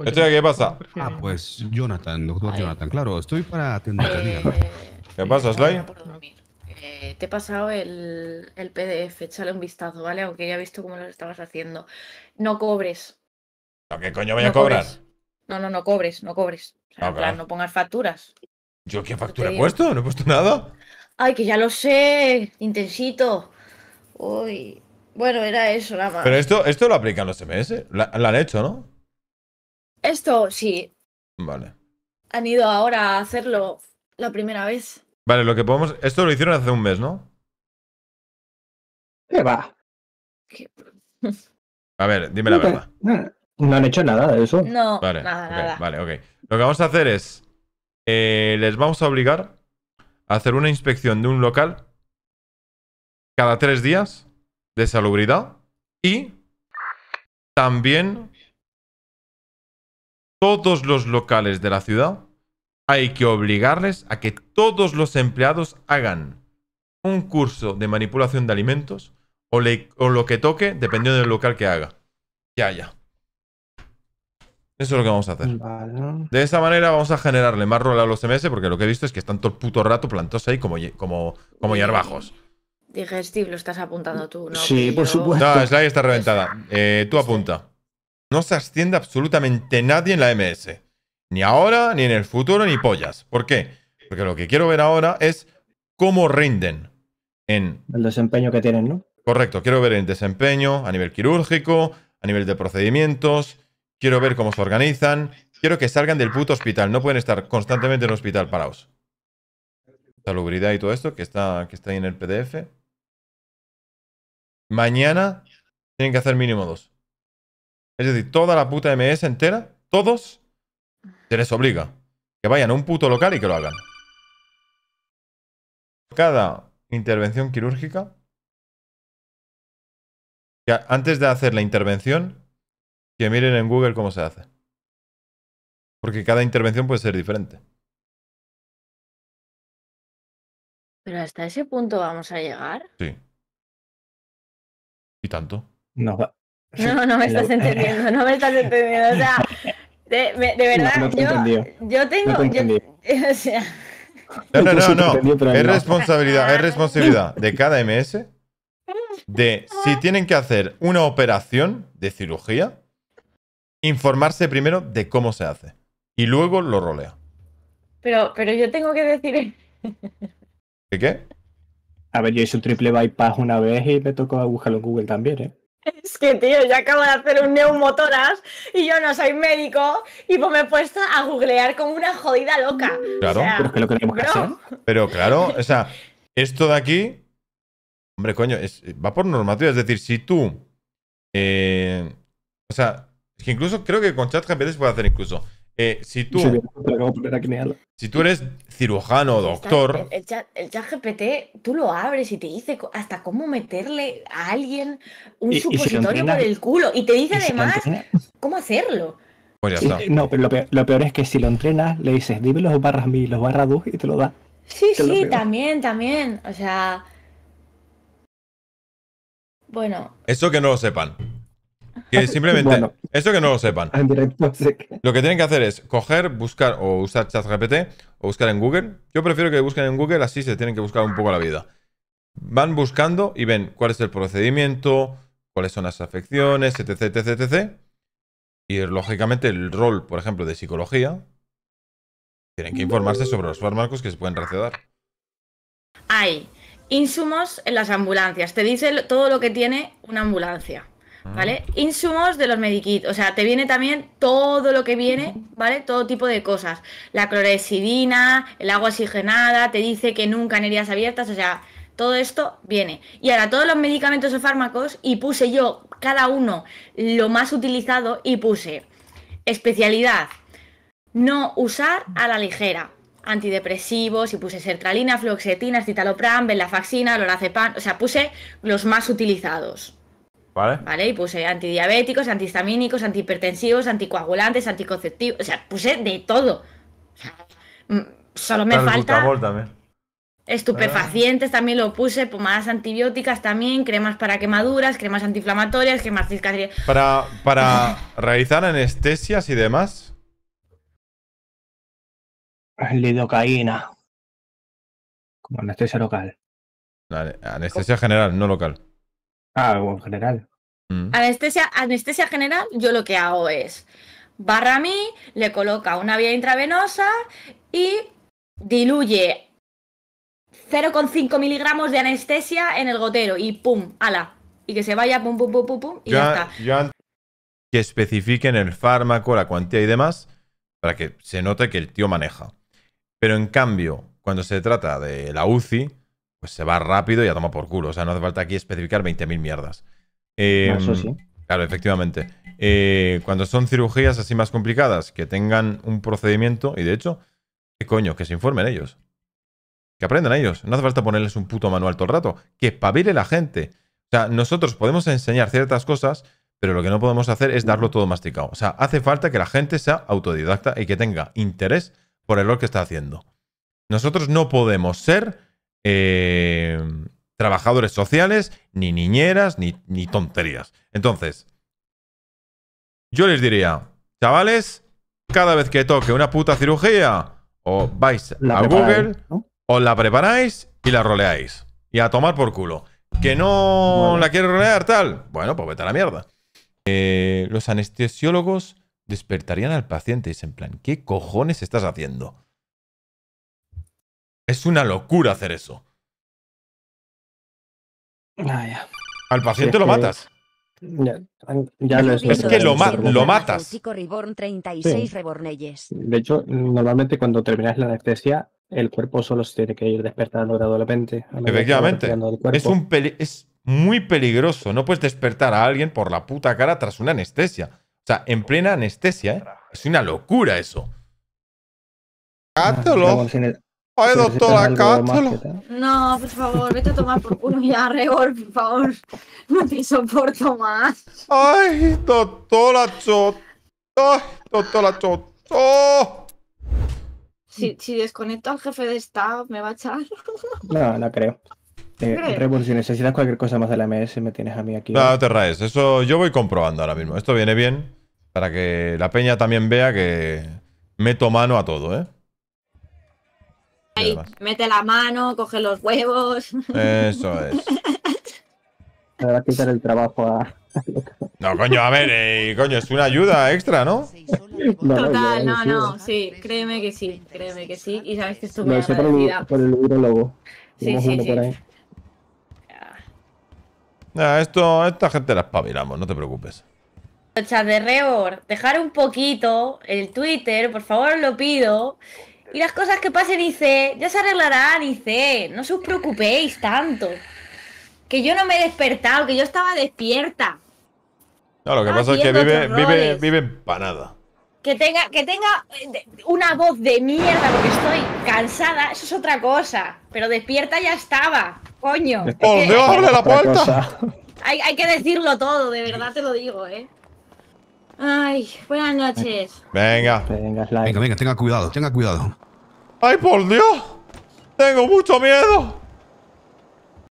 ¿qué pasa? Ah, pues Jonathan, doctor Jonathan, claro, estoy para atender. Eh, ¿Qué pasa, eh, Sly? Eh, te he pasado el, PDF, échale un vistazo, ¿vale? Aunque ya he visto cómo lo estabas haciendo. No cobres. ¿A qué coño voy a cobrar? No, no, no cobres, no cobres. O sea, no pongas facturas. ¿Yo qué factura he puesto? ¿No he puesto nada? Ay, que ya lo sé, intensito. Uy. Bueno, era eso, nada más. Pero esto, esto lo aplican los SMS? ¿Lo han hecho, ¿no? Esto sí. Vale. Han ido ahora a hacerlo la primera vez. Vale, lo que podemos. Esto lo hicieron hace un mes, ¿no? ¿Qué va? A ver, dime la verdad. No han hecho nada de eso. No, vale, nada, nada. Vale, ok. Lo que vamos a hacer es. Eh, les vamos a obligar a hacer una inspección de un local cada tres días de salubridad y también todos los locales de la ciudad, hay que obligarles a que todos los empleados hagan un curso de manipulación de alimentos o, lo que toque, dependiendo del local que haga. Ya, ya. Eso es lo que vamos a hacer. De esa manera vamos a generarle más rol a los MS porque lo que he visto es que están todo el puto rato plantados ahí como, como, como hierbajos. lo estás apuntando tú, ¿no? Sí, por supuesto. No, está reventada. Eh, tú apunta. No se asciende absolutamente nadie en la MS. Ni ahora, ni en el futuro, ni pollas. ¿Por qué? Porque lo que quiero ver ahora es cómo rinden en... El desempeño que tienen, ¿no? Correcto, quiero ver el desempeño a nivel quirúrgico, a nivel de procedimientos, quiero ver cómo se organizan, quiero que salgan del puto hospital, no pueden estar constantemente en el hospital parados. Salubridad y todo esto que está, que está ahí en el PDF. Mañana tienen que hacer mínimo dos. Es decir, toda la puta MS entera, todos, se les obliga. Que vayan a un puto local y que lo hagan. Cada intervención quirúrgica, antes de hacer la intervención, que miren en Google cómo se hace. Porque cada intervención puede ser diferente. Pero hasta ese punto vamos a llegar. Sí. ¿Y tanto? no no, no me estás entendiendo, no me estás entendiendo. O sea, de, verdad, yo, tengo. No, o sea... no, no, no. Es responsabilidad, es responsabilidad de cada MS de si tienen que hacer una operación de cirugía, informarse primero de cómo se hace y luego lo rolea. Pero, pero yo tengo que decir. ¿De qué? A ver, yo hice un triple bypass una vez y me tocó buscarlo en Google también, ¿eh? Es que, tío, yo acabo de hacer un neumotoras y yo no soy médico y pues me he puesto a googlear como una jodida loca. Claro, pero que lo que que hacer. Pero claro, o sea, esto de aquí, hombre, coño, va por normativa. Es decir, si tú, eh, o sea, es que incluso creo que con ChatGPT se puede hacer incluso. Eh, si, tú, eres cirujano o pues doctor. El, chat, GPT, tú lo abres y te dice hasta cómo meterle a alguien un supositorio por el culo. Y te dice además cómo hacerlo. Pues no, pero lo peor, es que si lo entrenas, le dices, dime los barras mil, los barras dos y te lo da. Sí, sí, también, también. O sea. Bueno. Eso que no lo sepan. Que simplemente, esto que no lo sepan. Ah, lo que tienen que hacer es coger, buscar o usar ChatGPT o buscar en Google. Yo prefiero que busquen en Google, así se tienen que buscar un poco la vida. Van buscando y ven cuál es el procedimiento, cuáles son las afecciones, etc, etc, etc. Y lógicamente el rol, por ejemplo, de psicología, tienen que informarse sobre los fármacos que se pueden recedar Hay insumos en las ambulancias. Te dice todo lo que tiene una ambulancia. Ah. ¿vale? Insumos de los Medikit, o sea, te viene también todo lo que viene, ¿vale? Todo tipo de cosas. La clorexidina, el agua oxigenada, te dice que nunca en heridas abiertas, o sea, todo esto viene. Y ahora todos los medicamentos o fármacos y puse yo cada uno lo más utilizado y puse especialidad, no usar a la ligera. Antidepresivos y puse sertralina, fluoxetina, citalopram, venlafaxina, lorazepam, o sea, puse los más utilizados. ¿Vale? ¿Vale? Y puse antidiabéticos, antihistamínicos, antihipertensivos, anticoagulantes, anticonceptivos. O sea, puse de todo. Mm, solo me falta. Estupefacientes ah. también lo puse, pomadas pues, antibióticas también, cremas para quemaduras, cremas antiinflamatorias, cremas cicatrices. Para, para realizar anestesias y demás. Lidocaína. Como anestesia local. Vale, anestesia general, no local. Ah, o en general. Mm. Anestesia, anestesia general, yo lo que hago es barra a mí, le coloca una vía intravenosa y diluye 0,5 miligramos de anestesia en el gotero y pum, ala. Y que se vaya pum, pum, pum, pum, pum y ya, está. que especifiquen el fármaco, la cuantía y demás, para que se note que el tío maneja. Pero en cambio, cuando se trata de la UCI, pues se va rápido y a toma por culo. O sea, no hace falta aquí especificar 20.000 mierdas. Eso em, sí. Claro, efectivamente. Eh, cuando son cirugías así más complicadas, que tengan un procedimiento, y de hecho, ¿qué coño? Que se informen ellos. Que aprendan ellos. No hace falta ponerles un puto manual todo el rato. Que espabile la gente. O sea, nosotros podemos enseñar ciertas cosas, pero lo que no podemos hacer es darlo todo masticado. O sea, hace falta que la gente sea autodidacta y que tenga interés por el rol que está haciendo. Nosotros no podemos ser Em, trabajadores sociales, ni niñeras, ni, tonterías. Entonces, yo les diría, chavales, cada vez que toque una puta cirugía, o vais a Google, o la preparáis y la roleáis. Y a tomar por culo. Que no la quiero rolear tal. Bueno, pues vete a la mierda. Eh, los anestesiólogos despertarían al paciente y dicen, en plan, ¿qué cojones estás haciendo? Es una locura hacer eso. Al paciente lo matas. es, que lo, matas. De hecho, normalmente cuando terminas la anestesia, el cuerpo solo se tiene que ir despertando gradualmente. Efectivamente. Es, muy peligroso. No puedes despertar a alguien por la puta cara tras una anestesia. O sea, en plena anestesia, ¿eh? es una locura eso. Ah, Ay, doctora cállate. No, por favor, vete a tomar por culo ya, Revol, por favor. No te soporto más. Ay, doctora Chot. Ay, doctora Chot. Oh. Si, si, desconecto al jefe de staff, ¿me va a echar? no, no creo. Eh, si necesitas cualquier cosa más de la MS, me tienes a mí aquí. No, te raes. Eso yo voy comprobando ahora mismo. Esto viene bien para que la peña también vea que meto mano a todo, ¿eh? mete la mano, coge los huevos. Eso es. Le va a quitar el trabajo a. no, coño, a ver, y eh, coño, es una ayuda extra, ¿no? Total, no, no, sí, créeme que sí, créeme que sí, y sabes que esto me por, el, por el urologo. Sí, sí, sí. Nah, esto, esta gente la espabilamos, no te preocupes. Chat de Reor, dejar un poquito el Twitter, por favor, lo pido. Y las cosas que pasen, dice, ya se arreglarán, dice, no os preocupéis tanto. Que yo no me he despertado, que yo estaba despierta. No, lo que pasa es que vive, vive, empanada. Que tenga, que tenga eh, una voz de mierda porque estoy cansada, eso es otra cosa. Pero despierta ya estaba, coño. ¡Por ¡Oh, Dios, abre la puerta! Hay, hay que decirlo todo, de verdad te lo digo, ¿eh? Ay, buenas noches. Venga. Venga, venga, tenga cuidado, tenga cuidado. ¡Ay, por Dios! Tengo mucho miedo.